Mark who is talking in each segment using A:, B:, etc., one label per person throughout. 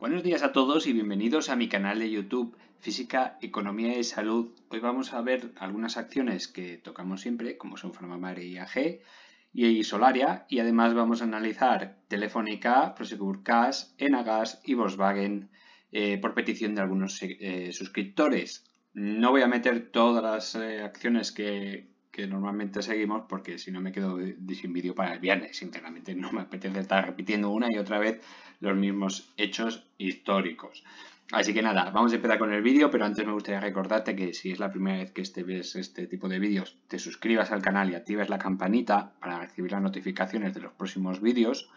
A: Buenos días a todos y bienvenidos a mi canal de YouTube Física, Economía y Salud. Hoy vamos a ver algunas acciones que tocamos siempre, como son Farmamare y AG y Solaria, y además vamos a analizar Telefónica, Prosegur Cash, Enagas y Volkswagen eh, por petición de algunos eh, suscriptores. No voy a meter todas las eh, acciones que, que normalmente seguimos porque si no me quedo sin vídeo para el viernes. Sinceramente no me apetece estar repitiendo una y otra vez los mismos hechos históricos. Así que nada, vamos a empezar con el vídeo, pero antes me gustaría recordarte que si es la primera vez que este ves este tipo de vídeos, te suscribas al canal y actives la campanita para recibir las notificaciones de los próximos vídeos,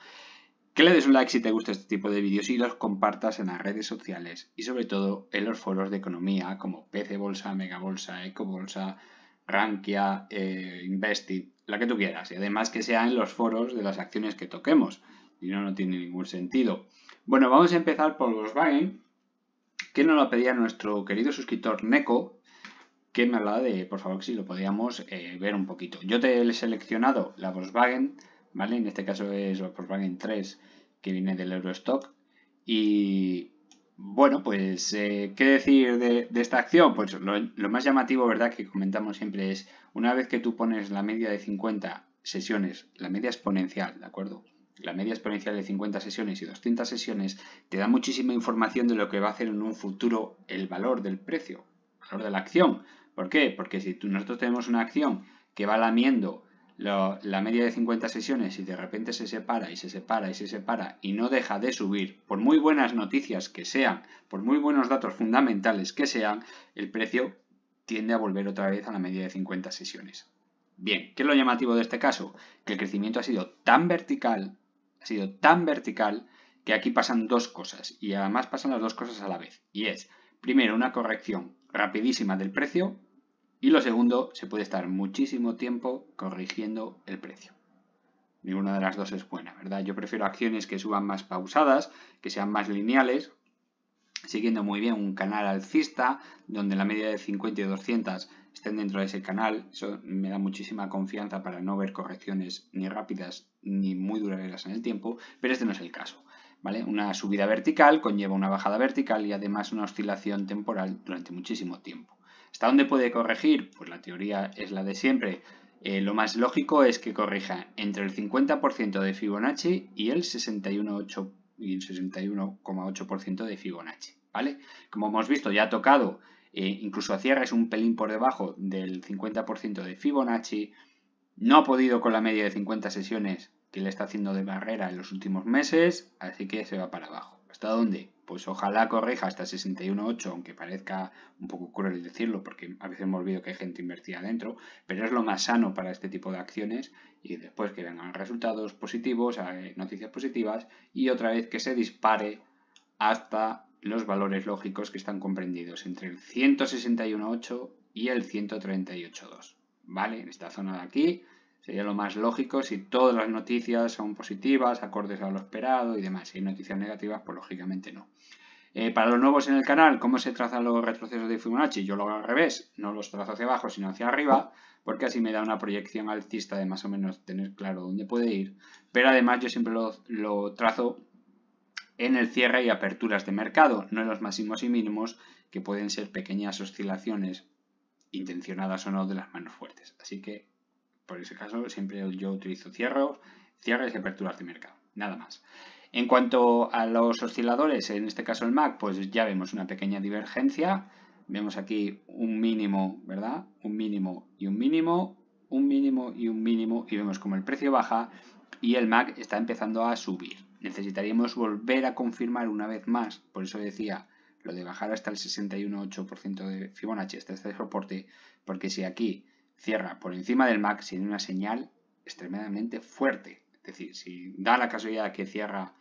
A: que le des un like si te gusta este tipo de vídeos y los compartas en las redes sociales y sobre todo en los foros de economía como PC Bolsa, Mega Eco Bolsa, Rankia, eh, Investit, la que tú quieras. Y además que sea en los foros de las acciones que toquemos y no, no tiene ningún sentido. Bueno, vamos a empezar por Volkswagen, que nos lo pedía nuestro querido suscriptor Neko, que me hablaba de, por favor, si lo podíamos eh, ver un poquito. Yo te he seleccionado la Volkswagen, ¿vale? En este caso es Volkswagen 3, que viene del Eurostock. Y bueno, pues, eh, ¿qué decir de, esta acción? Pues lo, más llamativo, ¿verdad?, que comentamos siempre es, una vez que tú pones la media de 50 sesiones, la media exponencial, ¿de acuerdo? la media exponencial de 50 sesiones y 200 sesiones te da muchísima información de lo que va a hacer en un futuro el valor del precio, el valor de la acción. ¿Por qué? Porque si tú, nosotros tenemos una acción que va lamiendo la media de 50 sesiones y de repente se separa y se separa y se separa y no deja de subir, por muy buenas noticias que sean, por muy buenos datos fundamentales que sean, el precio tiende a volver otra vez a la media de 50 sesiones. Bien, ¿qué es lo llamativo de este caso? Que el crecimiento ha sido tan vertical ha sido tan vertical que aquí pasan dos cosas y además pasan las dos cosas a la vez. Y es, primero, una corrección rapidísima del precio y lo segundo, se puede estar muchísimo tiempo corrigiendo el precio. Ninguna de las dos es buena, ¿verdad? Yo prefiero acciones que suban más pausadas, que sean más lineales, siguiendo muy bien un canal alcista, donde la media de 50 y 200 estén dentro de ese canal. Eso me da muchísima confianza para no ver correcciones ni rápidas ni muy duraderas en el tiempo, pero este no es el caso. ¿vale? Una subida vertical conlleva una bajada vertical y además una oscilación temporal durante muchísimo tiempo. ¿Hasta dónde puede corregir? Pues la teoría es la de siempre. Eh, lo más lógico es que corrija entre el 50% de Fibonacci y el 61,8% y el 61, de Fibonacci, ¿vale? Como hemos visto, ya ha tocado eh, incluso a es un pelín por debajo del 50% de Fibonacci, no ha podido con la media de 50 sesiones que le está haciendo de barrera en los últimos meses, así que se va para abajo. ¿Hasta dónde? Pues ojalá corrija hasta 61.8, aunque parezca un poco cruel decirlo, porque a veces hemos olvido que hay gente invertida dentro, pero es lo más sano para este tipo de acciones y después que vengan resultados positivos, eh, noticias positivas y otra vez que se dispare hasta los valores lógicos que están comprendidos entre el 161.8 y el 138.2. ¿Vale? En esta zona de aquí sería lo más lógico si todas las noticias son positivas, acordes a lo esperado y demás. Si hay noticias negativas, pues lógicamente no. Eh, para los nuevos en el canal, ¿cómo se trazan los retrocesos de Fibonacci? Yo lo hago al revés, no los trazo hacia abajo, sino hacia arriba, porque así me da una proyección alcista de más o menos tener claro dónde puede ir. Pero además yo siempre lo trazo en el cierre y aperturas de mercado, no en los máximos y mínimos, que pueden ser pequeñas oscilaciones intencionadas o no de las manos fuertes. Así que, por ese caso, siempre yo utilizo cierros, cierres y aperturas de mercado, nada más. En cuanto a los osciladores, en este caso el MAC, pues ya vemos una pequeña divergencia. Vemos aquí un mínimo, ¿verdad? Un mínimo y un mínimo, un mínimo y un mínimo, y vemos como el precio baja y el MAC está empezando a subir necesitaríamos volver a confirmar una vez más, por eso decía lo de bajar hasta el 61,8% de Fibonacci, este soporte, porque si aquí cierra por encima del MAC, sería una señal extremadamente fuerte. Es decir, si da la casualidad que cierra,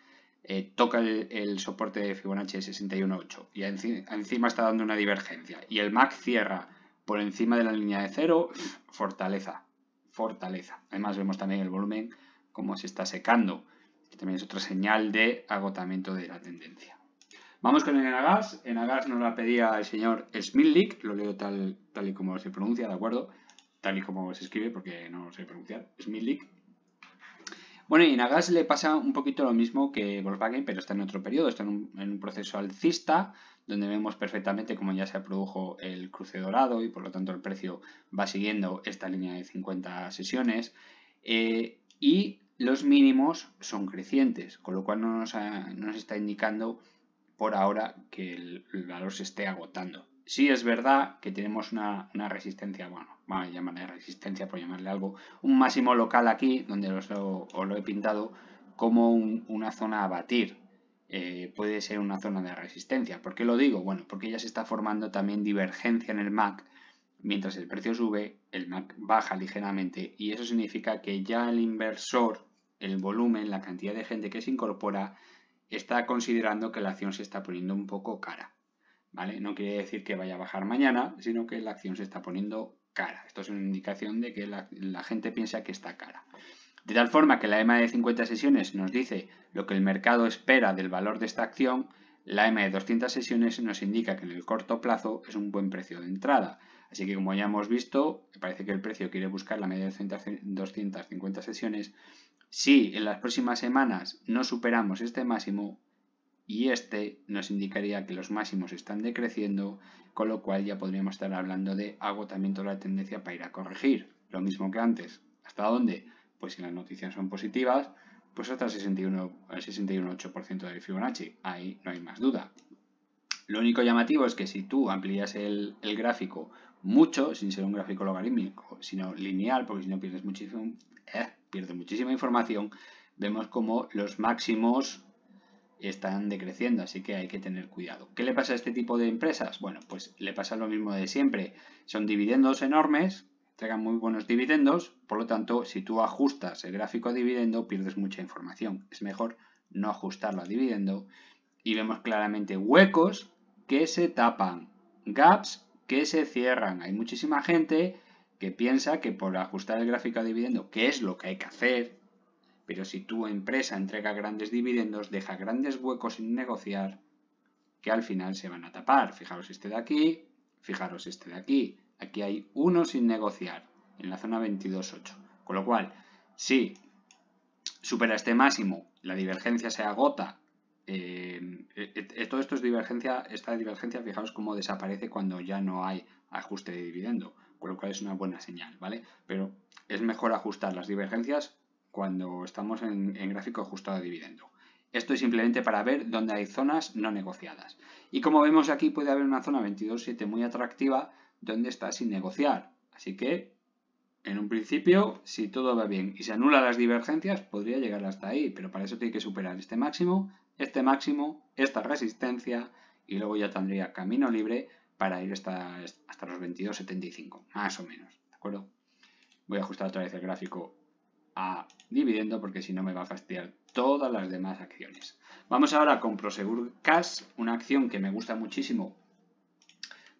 A: eh, toca el, soporte de Fibonacci de 61,8 y encima está dando una divergencia, y el MAC cierra por encima de la línea de cero, fortaleza, fortaleza. Además vemos también el volumen como se está secando que también es otra señal de agotamiento de la tendencia. Vamos con el Enagas. Enagas nos la pedía el señor Smilik. lo leo tal, tal y como se pronuncia, ¿de acuerdo? Tal y como se escribe, porque no sé pronunciar, Smilik. Bueno, y Agas le pasa un poquito lo mismo que Volkswagen, pero está en otro periodo, está en un, proceso alcista, donde vemos perfectamente cómo ya se produjo el cruce dorado y por lo tanto el precio va siguiendo esta línea de 50 sesiones. Eh, y los mínimos son crecientes, con lo cual no nos, está indicando por ahora que el, valor se esté agotando. Sí es verdad que tenemos una, resistencia, bueno, vamos a llamarle resistencia por llamarle algo, un máximo local aquí, donde os lo, he pintado como una zona a batir. Eh, puede ser una zona de resistencia. ¿Por qué lo digo? Bueno, porque ya se está formando también divergencia en el MAC. Mientras el precio sube, el MAC baja ligeramente y eso significa que ya el inversor el volumen, la cantidad de gente que se incorpora, está considerando que la acción se está poniendo un poco cara. ¿Vale? No quiere decir que vaya a bajar mañana, sino que la acción se está poniendo cara. Esto es una indicación de que la, gente piensa que está cara. De tal forma que la EMA de 50 sesiones nos dice lo que el mercado espera del valor de esta acción, la EMA de 200 sesiones nos indica que en el corto plazo es un buen precio de entrada. Así que como ya hemos visto, parece que el precio quiere buscar la media de 250 sesiones si en las próximas semanas no superamos este máximo y este nos indicaría que los máximos están decreciendo, con lo cual ya podríamos estar hablando de agotamiento de la tendencia para ir a corregir, lo mismo que antes. ¿Hasta dónde? Pues si las noticias son positivas, pues hasta el 61,8% del Fibonacci, ahí no hay más duda. Lo único llamativo es que si tú amplías el, gráfico mucho, sin ser un gráfico logarítmico, sino lineal, porque si no pierdes muchísimo, eh, pierde muchísima información, vemos como los máximos están decreciendo, así que hay que tener cuidado. ¿Qué le pasa a este tipo de empresas? Bueno, pues le pasa lo mismo de siempre. Son dividendos enormes, entregan muy buenos dividendos, por lo tanto, si tú ajustas el gráfico a dividendo, pierdes mucha información. Es mejor no ajustarlo a dividendo. Y vemos claramente huecos que se tapan, gaps que se cierran. Hay muchísima gente que piensa que por ajustar el gráfico a dividendo, que es lo que hay que hacer, pero si tu empresa entrega grandes dividendos, deja grandes huecos sin negociar que al final se van a tapar. Fijaros este de aquí, fijaros este de aquí. Aquí hay uno sin negociar en la zona 22.8. Con lo cual, si supera este máximo, la divergencia se agota. Eh, eh, eh, esto es divergencia, esta divergencia, fijaos cómo desaparece cuando ya no hay ajuste de dividendo con lo cual es una buena señal, ¿vale? Pero es mejor ajustar las divergencias cuando estamos en, gráfico ajustado de dividendo. Esto es simplemente para ver dónde hay zonas no negociadas. Y como vemos aquí puede haber una zona 22.7 muy atractiva donde está sin negociar. Así que, en un principio, si todo va bien y se anula las divergencias, podría llegar hasta ahí. Pero para eso tiene que superar este máximo, este máximo, esta resistencia y luego ya tendría camino libre para ir hasta, hasta los 22,75, más o menos, ¿de acuerdo? Voy a ajustar otra vez el gráfico a dividiendo porque si no me va a fastidiar todas las demás acciones. Vamos ahora con Prosegur Cash, una acción que me gusta muchísimo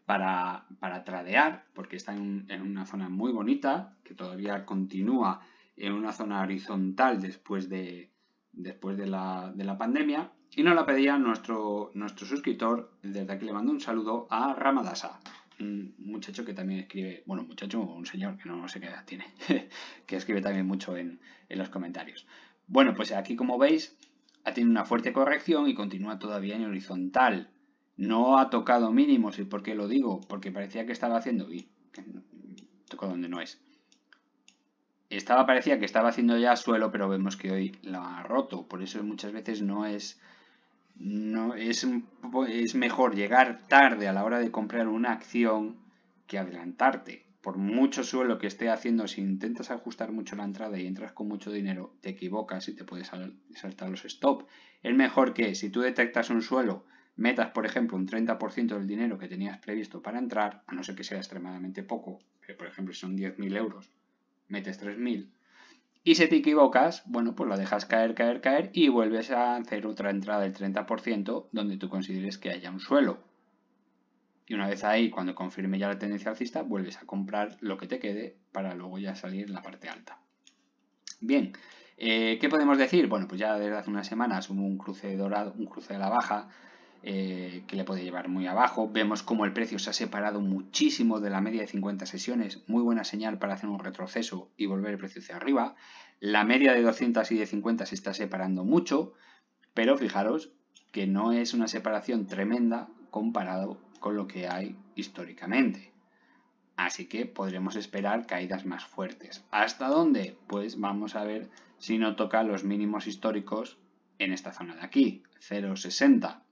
A: para, tradear porque está en, una zona muy bonita que todavía continúa en una zona horizontal después de, después de la, de la pandemia y nos la pedía nuestro, nuestro suscriptor, desde aquí le mando un saludo a Ramadasa, un muchacho que también escribe, bueno, muchacho un señor que no sé qué edad tiene, que escribe también mucho en, los comentarios. Bueno, pues aquí como veis ha tenido una fuerte corrección y continúa todavía en horizontal. No ha tocado mínimos, ¿y por qué lo digo? Porque parecía que estaba haciendo... Y tocó donde no es. Estaba, parecía que estaba haciendo ya suelo, pero vemos que hoy la ha roto. Por eso muchas veces no es no, es, es mejor llegar tarde a la hora de comprar una acción que adelantarte. Por mucho suelo que esté haciendo, si intentas ajustar mucho la entrada y entras con mucho dinero, te equivocas y te puedes saltar los stop. Es mejor que si tú detectas un suelo, metas, por ejemplo, un 30% del dinero que tenías previsto para entrar, a no ser que sea extremadamente poco, que por ejemplo son 10.000 euros, metes 3.000 y si te equivocas, bueno, pues lo dejas caer, caer, caer y vuelves a hacer otra entrada del 30% donde tú consideres que haya un suelo. Y una vez ahí, cuando confirme ya la tendencia alcista, vuelves a comprar lo que te quede para luego ya salir en la parte alta. Bien, eh, ¿qué podemos decir? Bueno, pues ya desde hace unas semanas hubo un cruce dorado, un cruce de la baja eh, que le puede llevar muy abajo. Vemos como el precio se ha separado muchísimo de la media de 50 sesiones, muy buena señal para hacer un retroceso y volver el precio hacia arriba. La media de 200 y de 50 se está separando mucho, pero fijaros que no es una separación tremenda comparado con lo que hay históricamente. Así que podremos esperar caídas más fuertes. ¿Hasta dónde? Pues vamos a ver si no toca los mínimos históricos en esta zona de aquí, 0,60.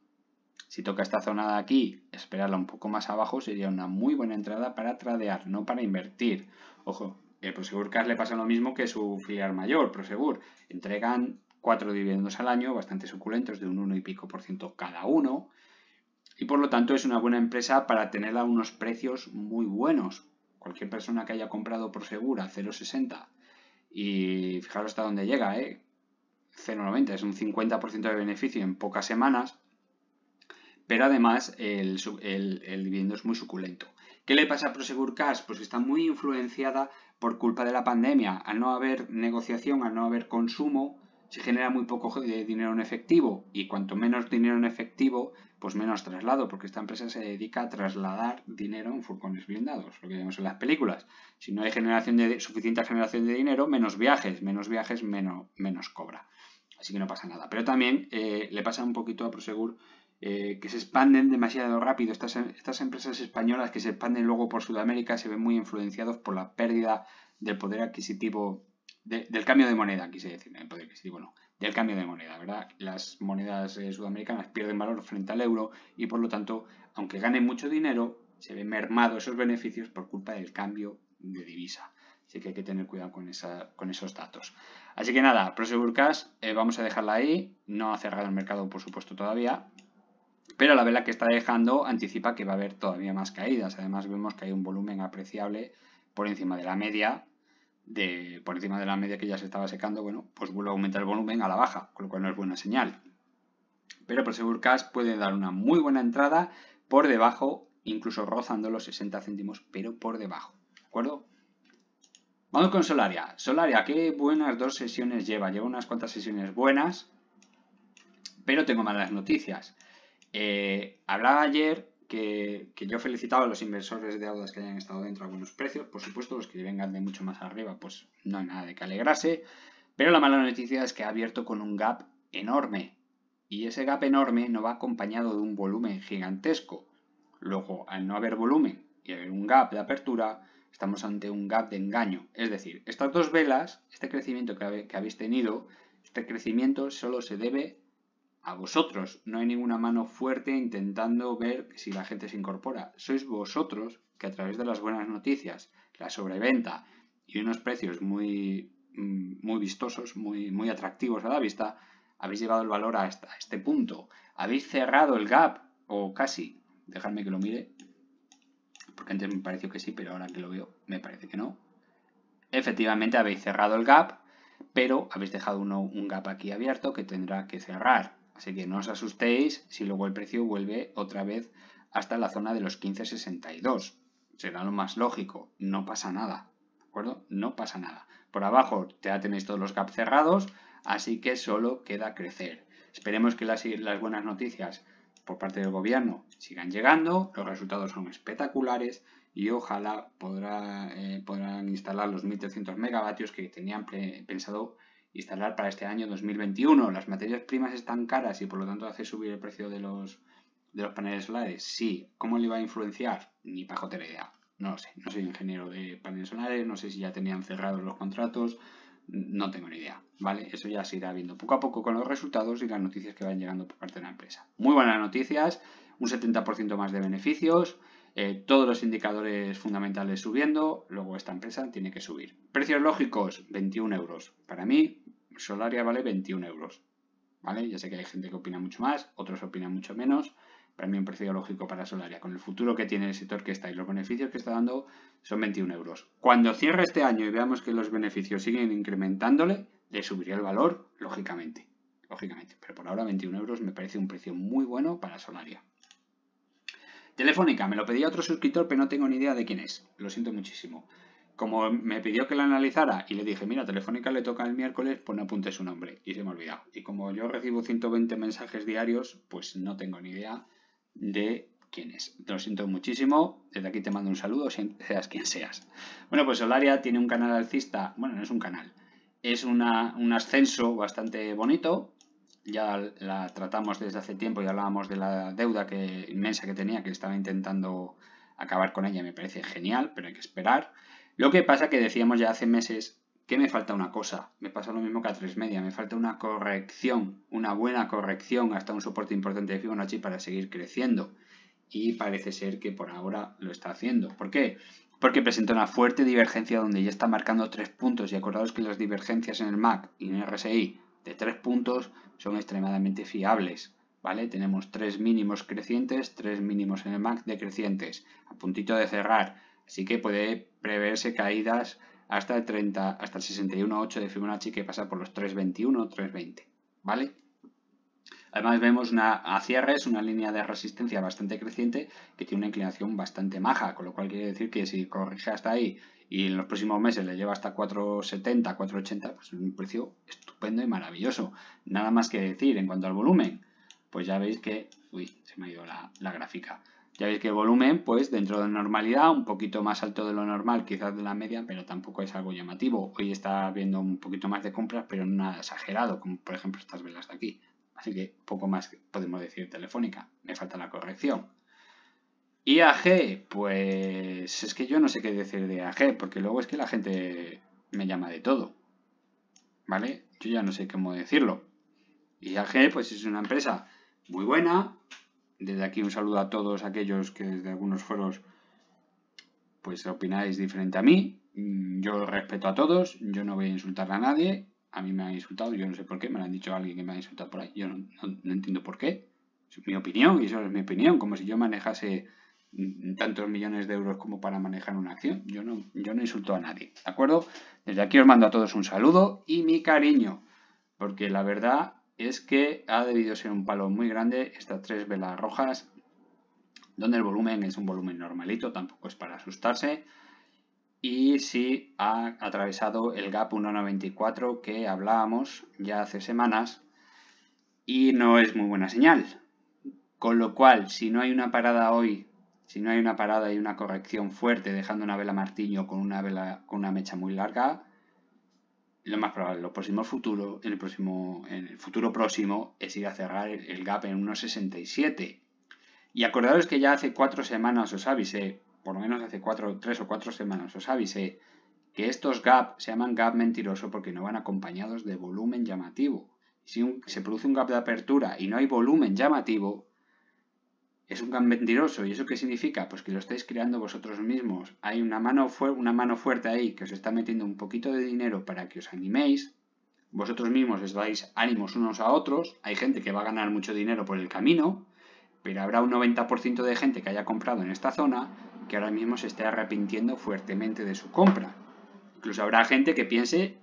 A: Si toca esta zona de aquí, esperarla un poco más abajo sería una muy buena entrada para tradear, no para invertir. Ojo, el Prosegur Cash le pasa lo mismo que su filial mayor, Prosegur. Entregan cuatro dividendos al año, bastante suculentos, de un 1 y pico por ciento cada uno. Y por lo tanto es una buena empresa para tenerla a unos precios muy buenos. Cualquier persona que haya comprado Prosegur a 0,60 y fijaros hasta dónde llega, 0,90, ¿eh? es un 50% de beneficio en pocas semanas, pero además el, dividendo es muy suculento. ¿Qué le pasa a Prosegur Cash? Pues que está muy influenciada por culpa de la pandemia. Al no haber negociación, al no haber consumo, se genera muy poco eh, dinero en efectivo y cuanto menos dinero en efectivo, pues menos traslado, porque esta empresa se dedica a trasladar dinero en furgones blindados, lo que vemos en las películas. Si no hay generación de, suficiente generación de dinero, menos viajes, menos viajes, menos, menos cobra. Así que no pasa nada. Pero también eh, le pasa un poquito a Prosegur eh, que se expanden demasiado rápido. Estas, estas empresas españolas que se expanden luego por Sudamérica se ven muy influenciados por la pérdida del poder adquisitivo, del cambio de moneda, quise decir, del cambio de moneda, ¿verdad? Las monedas eh, sudamericanas pierden valor frente al euro y por lo tanto, aunque ganen mucho dinero, se ven mermados esos beneficios por culpa del cambio de divisa. Así que hay que tener cuidado con, esa, con esos datos. Así que nada, Prosegurcas, eh, vamos a dejarla ahí. No ha cerrado el mercado, por supuesto, todavía pero la vela que está dejando anticipa que va a haber todavía más caídas. Además vemos que hay un volumen apreciable por encima de la media, por encima de la media que ya se estaba secando, bueno, pues vuelve a aumentar el volumen a la baja, con lo cual no es buena señal. Pero por Cash puede dar una muy buena entrada por debajo, incluso rozando los 60 céntimos, pero por debajo, ¿de acuerdo? Vamos con Solaria. Solaria, qué buenas dos sesiones lleva. Lleva unas cuantas sesiones buenas, pero tengo malas noticias. Eh, hablaba ayer que, que, yo felicitaba a los inversores de deudas que hayan estado dentro a buenos precios. Por supuesto, los que vengan de mucho más arriba, pues no hay nada de que alegrarse. Pero la mala noticia es que ha abierto con un gap enorme. Y ese gap enorme no va acompañado de un volumen gigantesco. Luego, al no haber volumen y haber un gap de apertura, estamos ante un gap de engaño. Es decir, estas dos velas, este crecimiento que habéis tenido, este crecimiento solo se debe a vosotros. No hay ninguna mano fuerte intentando ver si la gente se incorpora. Sois vosotros que a través de las buenas noticias, la sobreventa y unos precios muy, mm, muy vistosos, muy, muy atractivos a la vista, habéis llevado el valor hasta este punto. Habéis cerrado el gap, o casi. Dejadme que lo mire, porque antes me pareció que sí, pero ahora que lo veo me parece que no. Efectivamente habéis cerrado el gap, pero habéis dejado un gap aquí abierto que tendrá que cerrar. Así que no os asustéis si luego el precio vuelve otra vez hasta la zona de los 15.62. Será lo más lógico, no pasa nada. ¿De acuerdo? No pasa nada. Por abajo ya tenéis todos los gaps cerrados, así que solo queda crecer. Esperemos que las, las buenas noticias por parte del gobierno sigan llegando, los resultados son espectaculares y ojalá eh, podrán instalar los 1.300 megavatios que tenían pensado instalar para este año 2021. ¿Las materias primas están caras y por lo tanto hace subir el precio de los, de los paneles solares? Sí. ¿Cómo le va a influenciar? Ni pajotera idea. No lo sé. No soy ingeniero de paneles solares, no sé si ya tenían cerrados los contratos, no tengo ni idea. ¿Vale? Eso ya se irá viendo poco a poco con los resultados y las noticias que van llegando por parte de la empresa. Muy buenas noticias, un 70% más de beneficios. Eh, todos los indicadores fundamentales subiendo, luego esta empresa tiene que subir. Precios lógicos, 21 euros. Para mí, Solaria vale 21 euros. ¿Vale? Ya sé que hay gente que opina mucho más, otros opinan mucho menos. Para mí un precio lógico para Solaria, con el futuro que tiene el sector que está y los beneficios que está dando, son 21 euros. Cuando cierre este año y veamos que los beneficios siguen incrementándole, le subiría el valor, lógicamente. Lógicamente, pero por ahora 21 euros me parece un precio muy bueno para Solaria. Telefónica, me lo pedía otro suscriptor, pero no tengo ni idea de quién es. Lo siento muchísimo. Como me pidió que la analizara y le dije, mira, Telefónica le toca el miércoles, pues no apunte su nombre. Y se me ha olvidado. Y como yo recibo 120 mensajes diarios, pues no tengo ni idea de quién es. lo siento muchísimo. Desde aquí te mando un saludo, seas quien seas. Bueno, pues Solaria tiene un canal alcista. Bueno, no es un canal. Es un ascenso bastante bonito ya la tratamos desde hace tiempo y hablábamos de la deuda que, inmensa que tenía, que estaba intentando acabar con ella, me parece genial, pero hay que esperar. Lo que pasa que decíamos ya hace meses que me falta una cosa, me pasa lo mismo que a tres media, me falta una corrección, una buena corrección hasta un soporte importante de Fibonacci para seguir creciendo. Y parece ser que por ahora lo está haciendo. ¿Por qué? Porque presenta una fuerte divergencia donde ya está marcando 3 puntos y acordados que las divergencias en el MAC y en el RSI de tres puntos son extremadamente fiables. ¿Vale? Tenemos tres mínimos crecientes, tres mínimos en el MAC decrecientes, a puntito de cerrar. Así que puede preverse caídas hasta el 30, hasta el 61.8 de Fibonacci que pasa por los 3.21, 3.20, ¿vale? Además vemos una, a cierres una línea de resistencia bastante creciente que tiene una inclinación bastante maja, con lo cual quiere decir que si corrige hasta ahí y en los próximos meses le lleva hasta 4,70, 4,80, pues es un precio estupendo y maravilloso. Nada más que decir en cuanto al volumen, pues ya veis que... Uy, se me ha ido la, gráfica. Ya veis que el volumen, pues dentro de normalidad, un poquito más alto de lo normal, quizás de la media, pero tampoco es algo llamativo. Hoy está habiendo un poquito más de compras, pero no nada exagerado, como por ejemplo estas velas de aquí. Así que poco más podemos decir Telefónica. Me falta la corrección. IAG, pues es que yo no sé qué decir de IAG, porque luego es que la gente me llama de todo. ¿Vale? Yo ya no sé cómo decirlo. IAG, pues es una empresa muy buena. Desde aquí un saludo a todos aquellos que desde algunos foros pues opináis diferente a mí. Mm, yo respeto a todos, yo no voy a insultar a nadie a mí me han insultado, yo no sé por qué, me lo han dicho alguien que me ha insultado por ahí, yo no, no, entiendo por qué. Es mi opinión y eso es mi opinión, como si yo manejase tantos millones de euros como para manejar una acción. Yo no, yo no insulto a nadie, ¿de acuerdo? Desde aquí os mando a todos un saludo y mi cariño, porque la verdad es que ha debido ser un palo muy grande estas tres velas rojas, donde el volumen es un volumen normalito, tampoco es para asustarse y si ha atravesado el gap 1.94 que hablábamos ya hace semanas y no es muy buena señal. Con lo cual, si no hay una parada hoy, si no hay una parada y una corrección fuerte dejando una vela martillo con una vela con una mecha muy larga, lo más probable, los próximos futuro, en el próximo, en el futuro próximo, es ir a cerrar el gap en 1.67. Y acordaros que ya hace cuatro semanas os avisé por lo menos hace cuatro, tres o cuatro semanas, os avisé que estos gap se llaman gap mentiroso porque no van acompañados de volumen llamativo. Si se produce un gap de apertura y no hay volumen llamativo, es un gap mentiroso. ¿Y eso qué significa? Pues que lo estáis creando vosotros mismos. Hay una mano, una mano fuerte ahí que os está metiendo un poquito de dinero para que os animéis. Vosotros mismos os dais ánimos unos a otros. Hay gente que va a ganar mucho dinero por el camino, pero habrá un 90% de gente que haya comprado en esta zona que ahora mismo se esté arrepintiendo fuertemente de su compra. Incluso habrá gente que piense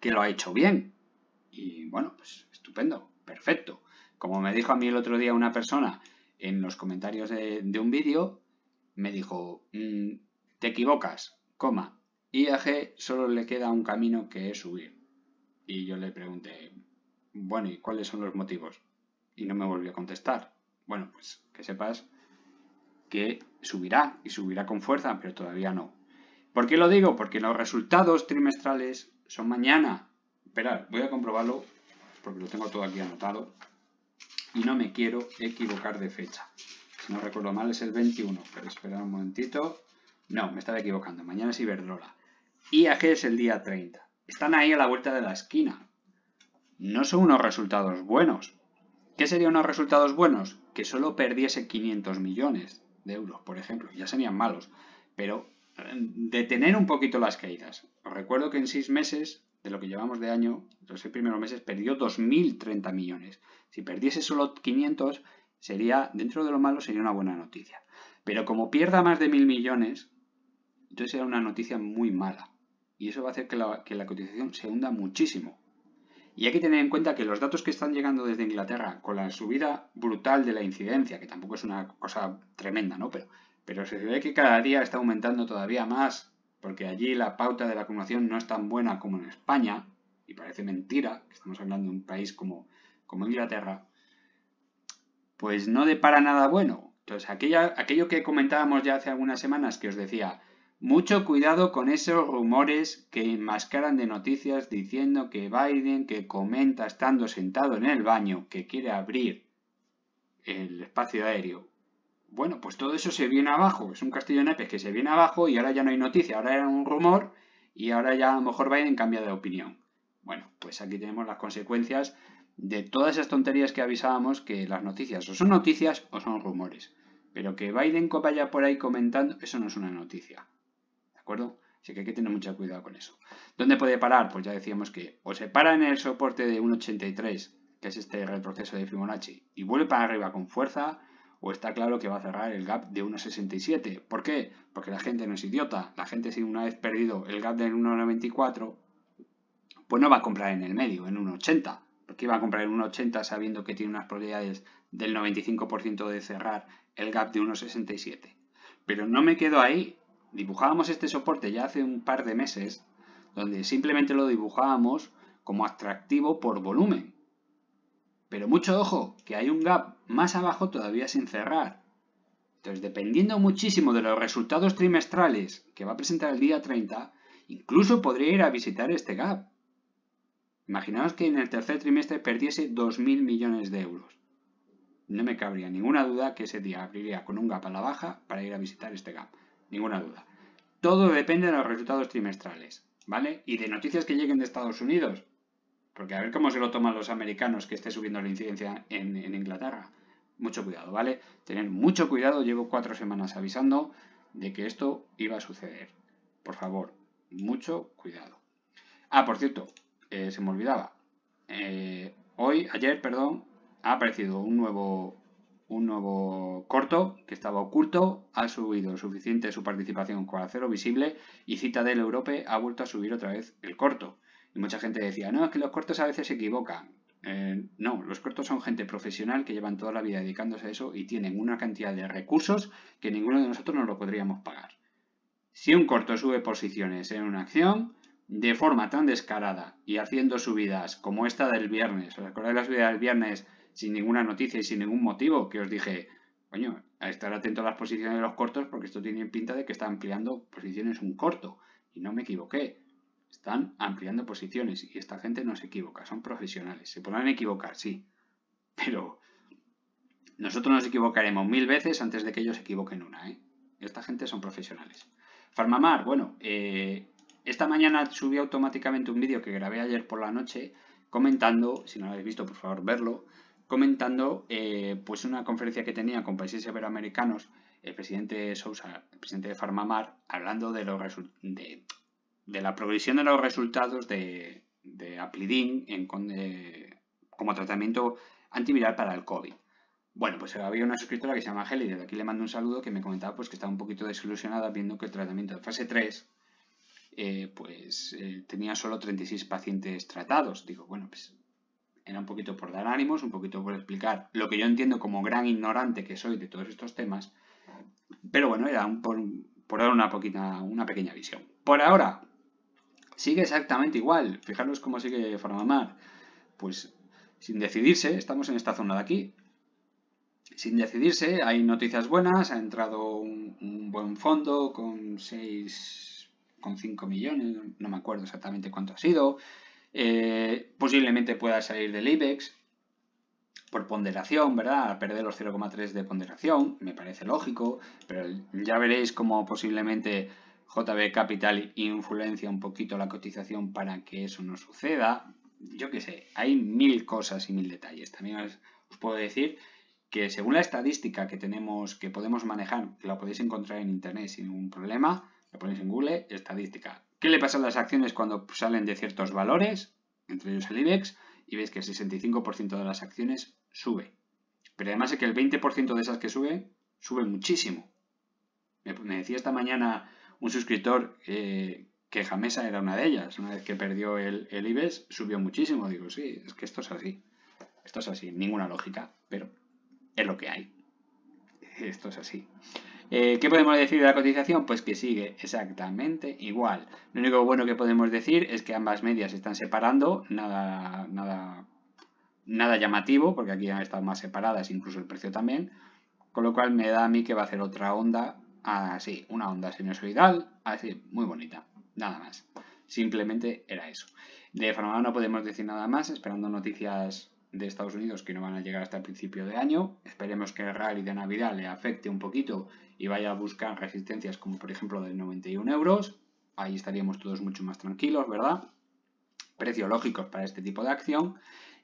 A: que lo ha hecho bien. Y bueno, pues estupendo, perfecto. Como me dijo a mí el otro día una persona en los comentarios de, un vídeo, me dijo, mm, te equivocas, coma, IAG solo le queda un camino que es subir. Y yo le pregunté, bueno, ¿y cuáles son los motivos? Y no me volvió a contestar. Bueno, pues que sepas que subirá y subirá con fuerza, pero todavía no. ¿Por qué lo digo? Porque los resultados trimestrales son mañana. Esperad, voy a comprobarlo porque lo tengo todo aquí anotado y no me quiero equivocar de fecha. Si no recuerdo mal es el 21, pero esperar un momentito. No, me estaba equivocando. Mañana es Iberdrola. IAG es el día 30. Están ahí a la vuelta de la esquina. No son unos resultados buenos. ¿Qué serían unos resultados buenos? Que solo perdiese 500 millones euros, por ejemplo, ya serían malos, pero eh, detener un poquito las caídas. Os recuerdo que en seis meses, de lo que llevamos de año, los primeros meses, perdió 2.030 millones. Si perdiese solo 500, sería, dentro de lo malo, sería una buena noticia. Pero como pierda más de mil millones, entonces será una noticia muy mala. Y eso va a hacer que la cotización se hunda muchísimo. Y hay que tener en cuenta que los datos que están llegando desde Inglaterra, con la subida brutal de la incidencia, que tampoco es una cosa tremenda, ¿no? Pero, pero se ve que cada día está aumentando todavía más, porque allí la pauta de la acumulación no es tan buena como en España, y parece mentira, que estamos hablando de un país como, como Inglaterra, pues no depara nada bueno. Entonces, aquello que comentábamos ya hace algunas semanas, que os decía, mucho cuidado con esos rumores que enmascaran de noticias diciendo que Biden, que comenta estando sentado en el baño, que quiere abrir el espacio aéreo. Bueno, pues todo eso se viene abajo, es un castillo de que se viene abajo y ahora ya no hay noticia, ahora era un rumor y ahora ya a lo mejor Biden cambia de opinión. Bueno, pues aquí tenemos las consecuencias de todas esas tonterías que avisábamos que las noticias o son noticias o son rumores. Pero que Biden vaya por ahí comentando, eso no es una noticia acuerdo? Así que hay que tener mucho cuidado con eso. ¿Dónde puede parar? Pues ya decíamos que o se para en el soporte de 1.83, que es este retroceso de Fibonacci, y vuelve para arriba con fuerza, o está claro que va a cerrar el gap de 1.67. ¿Por qué? Porque la gente no es idiota. La gente si una vez perdido el gap del 1.94, pues no va a comprar en el medio, en 1.80. Porque va a comprar en 1.80 sabiendo que tiene unas probabilidades del 95% de cerrar el gap de 1.67. Pero no me quedo ahí, dibujábamos este soporte ya hace un par de meses, donde simplemente lo dibujábamos como atractivo por volumen. Pero mucho ojo, que hay un gap más abajo todavía sin cerrar. Entonces, dependiendo muchísimo de los resultados trimestrales que va a presentar el día 30, incluso podría ir a visitar este gap. Imaginaos que en el tercer trimestre perdiese 2.000 millones de euros. No me cabría ninguna duda que ese día abriría con un gap a la baja para ir a visitar este gap ninguna duda. Todo depende de los resultados trimestrales, ¿vale? Y de noticias que lleguen de Estados Unidos, porque a ver cómo se lo toman los americanos que esté subiendo la incidencia en, Inglaterra. Mucho cuidado, ¿vale? Tener mucho cuidado, llevo cuatro semanas avisando de que esto iba a suceder. Por favor, mucho cuidado. Ah, por cierto, eh, se me olvidaba. Eh, hoy, ayer, perdón, ha aparecido un nuevo un nuevo corto que estaba oculto, ha subido suficiente su participación con acero visible y Citadel Europe ha vuelto a subir otra vez el corto. Y mucha gente decía, no, es que los cortos a veces se equivocan. Eh, no, los cortos son gente profesional que llevan toda la vida dedicándose a eso y tienen una cantidad de recursos que ninguno de nosotros nos lo podríamos pagar. Si un corto sube posiciones en una acción, de forma tan descarada y haciendo subidas como esta del viernes, ¿os acordáis la subida del viernes? sin ninguna noticia y sin ningún motivo, que os dije, coño, a estar atento a las posiciones de los cortos porque esto tiene pinta de que está ampliando posiciones un corto. Y no me equivoqué. Están ampliando posiciones y esta gente no se equivoca, son profesionales. Se podrán equivocar, sí, pero nosotros nos equivocaremos mil veces antes de que ellos se equivoquen una. ¿eh? Esta gente son profesionales. Farmamar, bueno, eh, esta mañana subí automáticamente un vídeo que grabé ayer por la noche comentando, si no lo habéis visto, por favor, verlo, comentando eh, pues una conferencia que tenía con países iberoamericanos, el presidente Sousa, presidente de Farmamar, hablando de, los de, de, la progresión de los resultados de, de Aplidin eh, como tratamiento antiviral para el COVID. Bueno, pues había una suscriptora que se llama Heli, de aquí le mando un saludo, que me comentaba pues, que estaba un poquito desilusionada viendo que el tratamiento de fase 3 eh, pues, tenía solo 36 pacientes tratados. Digo, bueno, pues era un poquito por dar ánimos, un poquito por explicar lo que yo entiendo como gran ignorante que soy de todos estos temas. Pero bueno, era por, dar una, poquita, una pequeña visión. Por ahora, sigue exactamente igual. Fijaros cómo sigue mar. Pues sin decidirse, estamos en esta zona de aquí. Sin decidirse, hay noticias buenas, ha entrado un, buen fondo con 5 millones, no me acuerdo exactamente cuánto ha sido. Eh, posiblemente pueda salir del IBEX por ponderación, ¿verdad? perder los 0,3 de ponderación, me parece lógico, pero ya veréis cómo posiblemente JB Capital influencia un poquito la cotización para que eso no suceda. Yo qué sé, hay mil cosas y mil detalles. También os, puedo decir que según la estadística que tenemos, que podemos manejar, que la podéis encontrar en internet sin ningún problema, la ponéis en Google, estadística ¿Qué le pasa a las acciones cuando salen de ciertos valores, entre ellos el IBEX? Y veis que el 65% de las acciones sube. Pero además es que el 20% de esas que sube, sube muchísimo. Me, decía esta mañana un suscriptor eh, que Jamesa era una de ellas. Una vez que perdió el, el IBEX, subió muchísimo. Digo, sí, es que esto es así. Esto es así. Ninguna lógica, pero es lo que hay. Esto es así. Eh, ¿Qué podemos decir de la cotización? Pues que sigue exactamente igual. Lo único bueno que podemos decir es que ambas medias están separando, nada, nada, nada llamativo, porque aquí han estado más separadas, incluso el precio también, con lo cual me da a mí que va a hacer otra onda así, una onda sinusoidal, así, muy bonita, nada más. Simplemente era eso. De forma no podemos decir nada más, esperando noticias de Estados Unidos que no van a llegar hasta el principio de año. Esperemos que el rally de Navidad le afecte un poquito y vaya a buscar resistencias como por ejemplo de 91 euros. Ahí estaríamos todos mucho más tranquilos, ¿verdad? Precio lógicos para este tipo de acción.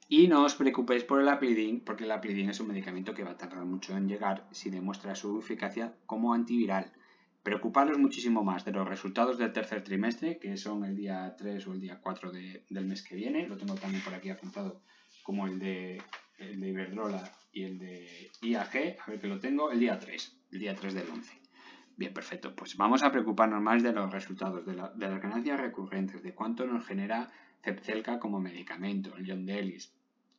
A: Y no os preocupéis por el Aplidin, porque el Aplidin es un medicamento que va a tardar mucho en llegar si demuestra su eficacia como antiviral. Preocuparos muchísimo más de los resultados del tercer trimestre, que son el día 3 o el día 4 del mes que viene. Lo tengo también por aquí apuntado como el de, Iberdrola y el de IAG, a ver que lo tengo, el día 3, el día 3 del 11. Bien, perfecto. Pues vamos a preocuparnos más de los resultados, de, las ganancias recurrentes, de cuánto nos genera Cepcelca como medicamento, el John Delis.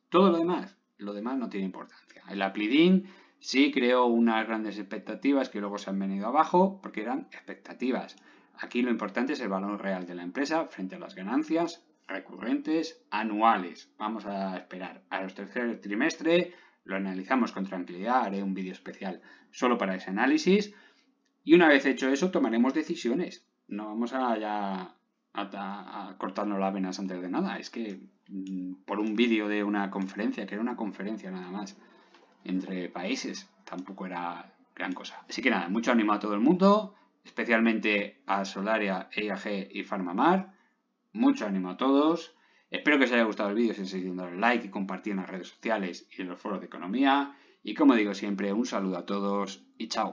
A: Todo lo demás, lo demás no tiene importancia. El Aplidin sí creó unas grandes expectativas que luego se han venido abajo porque eran expectativas. Aquí lo importante es el valor real de la empresa frente a las ganancias recurrentes anuales. Vamos a esperar a los tercer trimestre, lo analizamos con tranquilidad, haré un vídeo especial solo para ese análisis y una vez hecho eso tomaremos decisiones. No vamos a ya a, cortarnos las venas antes de nada. Es que mm, por un vídeo de una conferencia, que era una conferencia nada más, entre países, tampoco era gran cosa. Así que nada, mucho ánimo a todo el mundo, especialmente a Solaria, EIAG y Farmamar. Mucho ánimo a todos. Espero que os haya gustado el vídeo sin seguís dando like y compartir en las redes sociales y en los foros de economía. Y como digo siempre, un saludo a todos y chao.